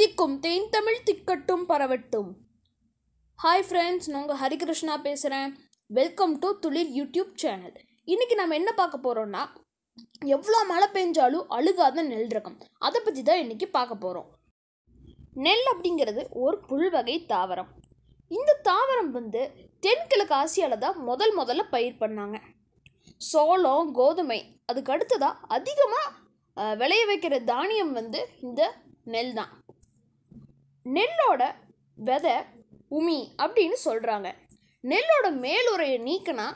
திக்கும் தமிழ் திக்கட்டும் பரவட்டும் hi friends நான் உங்கள் ஹரிகிருஷ்ணா பேசுகிறேன் welcome to Thulir YouTube channel இன்றைக்கி நம்ம என்ன பார்க்க போகிறோம்னா எவ்வளோ மழை பெஞ்சாலும் அழுகாத நெல் ரகம் அதை பற்றி தான் இன்றைக்கி பார்க்க போகிறோம் நெல் அப்படிங்கிறது ஒரு புல்வகை தாவரம் இந்த தாவரம் வந்து தென்கிழக்கு ஆசியாவில் தான் முதல் முதல்ல பயிர் பண்ணாங்க சோளம் கோதுமை அதுக்கு அடுத்ததாக அதிகமாக விளைய வைக்கிற தானியம் வந்து இந்த நெல் தான் நெல்லோட விதை உமி அப்படின்னு சொல்கிறாங்க நெல்லோட மேலுரையை நீக்கினா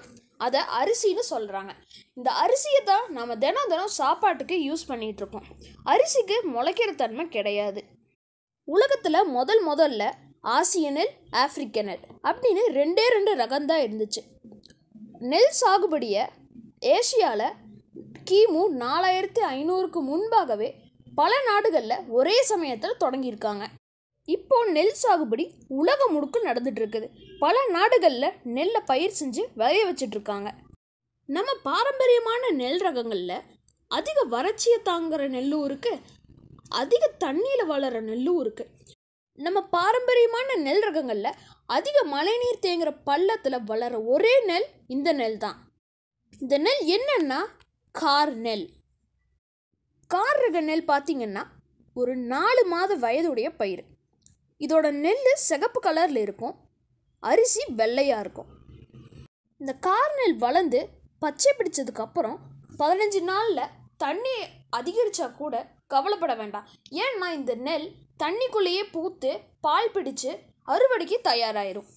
அதை அரிசின்னு சொல்கிறாங்க இந்த அரிசியை தான் நம்ம தினம் தினம் சாப்பாட்டுக்கு யூஸ் பண்ணிகிட்ருக்கோம் அரிசிக்கு முளைக்கிற தன்மை கிடையாது உலகத்தில் முதல் முதல்ல ஆசிய நெல் ஆப்பிரிக்க நெல் அப்படின்னு ரெண்டே ரெண்டு ரகம்தான் இருந்துச்சு நெல் சாகுபடியை ஏசியாவில் கிமு நாலாயிரத்து ஐநூறுக்கு முன்பாகவே பல நாடுகளில் ஒரே சமயத்தில் தொடங்கியிருக்காங்க இப்போ நெல் சாகுபடி உலகம் முழுக்க நடந்துட்டு இருக்குது பல நாடுகளில் நெல்லை பயிர் செஞ்சு விளைய இருக்காங்க நம்ம பாரம்பரியமான நெல் ரகங்களில் அதிக வறட்சியை தாங்குற நெல்லும் இருக்குது அதிக தண்ணியில் வளர நெல்லும் இருக்குது நம்ம பாரம்பரியமான நெல் ரகங்களில் அதிக மழைநீர் தேங்குற பள்ளத்தில் வளர ஒரே நெல் இந்த நெல் தான் இந்த நெல் என்னன்னா கார் நெல் கார் ரக நெல் பார்த்திங்கன்னா ஒரு நாலு மாத வயதுடைய பயிர் இதோட நெல் சிகப்பு கலரில் இருக்கும் அரிசி வெள்ளையாக இருக்கும் இந்த கார் நெல் வளர்ந்து பச்சை பிடிச்சதுக்கப்புறம் பதினஞ்சு நாளில் தண்ணி அதிகரித்தா கூட கவலைப்பட வேண்டாம் ஏன்னா இந்த நெல் தண்ணிக்குள்ளேயே பூத்து பால் பிடிச்சு அறுவடைக்கு தயாராயிரும்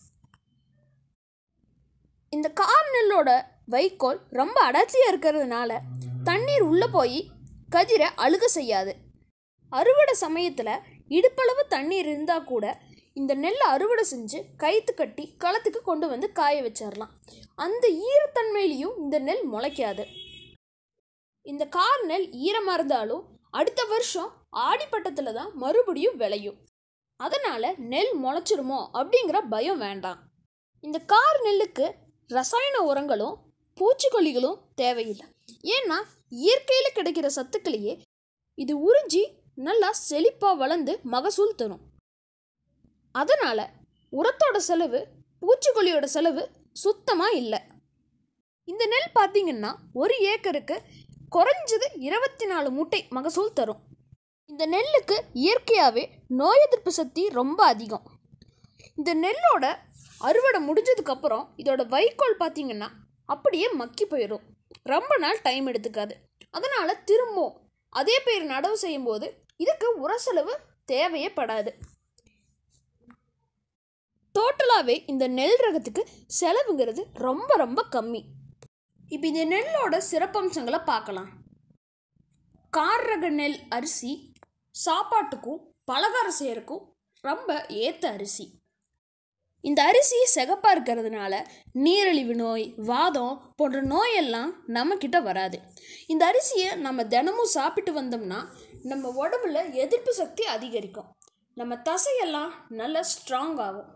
இந்த கார் நெல்லோட வைக்கோல் ரொம்ப அடர்த்தியாக இருக்கிறதுனால தண்ணீர் உள்ளே போய் கதிரை அழுக செய்யாது அறுவடை சமயத்தில் இடுப்பளவு தண்ணீர் இருந்தால் கூட இந்த நெல்லை அறுவடை செஞ்சு கைத்து கட்டி களத்துக்கு கொண்டு வந்து காய வச்சிடலாம் அந்த ஈரத்தன்மையிலையும் இந்த நெல் முளைக்காது இந்த கார் நெல் ஈரமாக இருந்தாலும் அடுத்த வருஷம் ஆடிப்பட்டத்தில் தான் மறுபடியும் விளையும் அதனால் நெல் முளைச்சிருமோ அப்படிங்கிற பயம் வேண்டாம் இந்த கார் நெல்லுக்கு ரசாயன உரங்களும் பூச்சிக்கொல்லிகளும் தேவையில்லை ஏன்னா இயற்கையில் கிடைக்கிற சத்துக்களையே இது உறிஞ்சி நல்லா செழிப்பாக வளர்ந்து மகசூல் தரும் அதனால் உரத்தோட செலவு பூச்சிக்கொல்லியோட செலவு சுத்தமாக இல்லை இந்த நெல் பார்த்திங்கன்னா ஒரு ஏக்கருக்கு குறைஞ்சது இருபத்தி நாலு மூட்டை மகசூல் தரும் இந்த நெல்லுக்கு இயற்கையாகவே நோய் எதிர்ப்பு சக்தி ரொம்ப அதிகம் இந்த நெல்லோட அறுவடை முடிஞ்சதுக்கப்புறம் இதோட வைக்கோல் பார்த்திங்கன்னா அப்படியே மக்கி போயிடும் ரொம்ப நாள் டைம் எடுத்துக்காது அதனால் திரும்பவும் அதே பேர் நடவு செய்யும்போது இதுக்கு உரசெலவு தேவையே படாது டோட்டலாகவே இந்த நெல் ரகத்துக்கு செலவுங்கிறது ரொம்ப ரொம்ப கம்மி இப்போ இந்த நெல்லோட சிறப்பம்சங்களை பார்க்கலாம் கார் ரக நெல் அரிசி சாப்பாட்டுக்கும் பலகாரம் செய்யறக்கும் ரொம்ப ஏற்ற அரிசி இந்த அரிசி செகப்பாக இருக்கிறதுனால நீரிழிவு நோய் வாதம் போன்ற நோயெல்லாம் நம்மக்கிட்ட வராது இந்த அரிசியை நம்ம தினமும் சாப்பிட்டு வந்தோம்னா நம்ம உடம்புல எதிர்ப்பு சக்தி அதிகரிக்கும் நம்ம தசையெல்லாம் நல்லா ஸ்ட்ராங் ஆகும்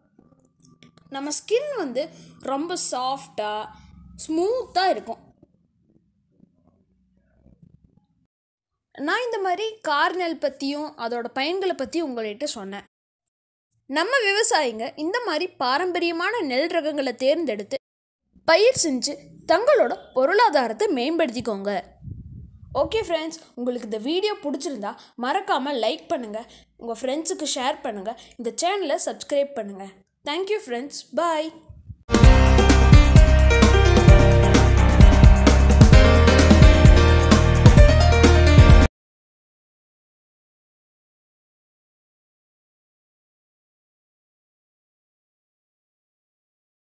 நம்ம ஸ்கின் வந்து ரொம்ப சாஃப்டாக ஸ்மூத்தாக இருக்கும் நான் இந்த மாதிரி கார்னல் பற்றியும் அதோட பயன்களை பற்றி உங்கள்கிட்ட சொன்னேன் நம்ம விவசாயிங்க இந்த மாதிரி பாரம்பரியமான நெல் ரகங்களை தேர்ந்தெடுத்து பயிர் செஞ்சு தங்களோட பொருளாதாரத்தை மேம்படுத்திக்கோங்க ஓகே ஃப்ரெண்ட்ஸ் உங்களுக்கு இந்த வீடியோ பிடிச்சிருந்தா மறக்காமல் லைக் பண்ணுங்கள் உங்கள் ஃப்ரெண்ட்ஸுக்கு ஷேர் பண்ணுங்கள் இந்த சேனலை சப்ஸ்கிரைப் பண்ணுங்கள் தேங்க்யூ ஃப்ரெண்ட்ஸ் பாய்